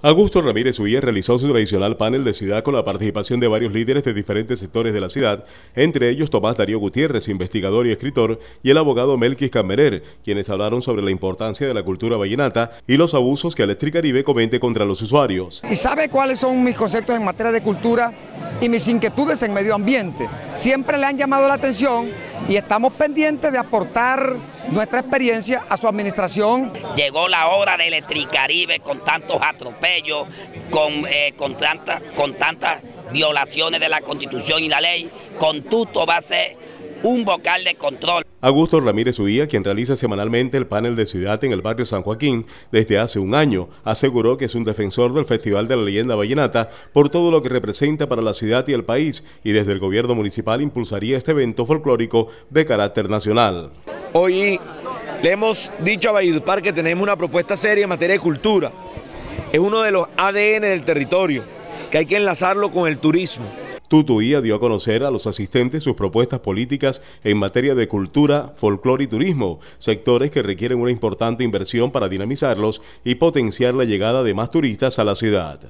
Augusto Ramírez Uía realizó su tradicional panel de ciudad con la participación de varios líderes de diferentes sectores de la ciudad, entre ellos Tomás Darío Gutiérrez, investigador y escritor, y el abogado Melquis Camerer, quienes hablaron sobre la importancia de la cultura vallenata y los abusos que Caribe comete contra los usuarios. ¿Y sabe cuáles son mis conceptos en materia de cultura? y mis inquietudes en medio ambiente. Siempre le han llamado la atención y estamos pendientes de aportar nuestra experiencia a su administración. Llegó la hora de Electricaribe con tantos atropellos, con, eh, con, con tantas violaciones de la constitución y la ley. Con tuto va a ser un vocal de control. Augusto Ramírez Udía, quien realiza semanalmente el panel de ciudad en el barrio San Joaquín desde hace un año, aseguró que es un defensor del Festival de la Leyenda Vallenata por todo lo que representa para la ciudad y el país y desde el gobierno municipal impulsaría este evento folclórico de carácter nacional. Hoy le hemos dicho a Valledupar que tenemos una propuesta seria en materia de cultura. Es uno de los ADN del territorio, que hay que enlazarlo con el turismo. Tutuía dio a conocer a los asistentes sus propuestas políticas en materia de cultura, folclore y turismo, sectores que requieren una importante inversión para dinamizarlos y potenciar la llegada de más turistas a la ciudad.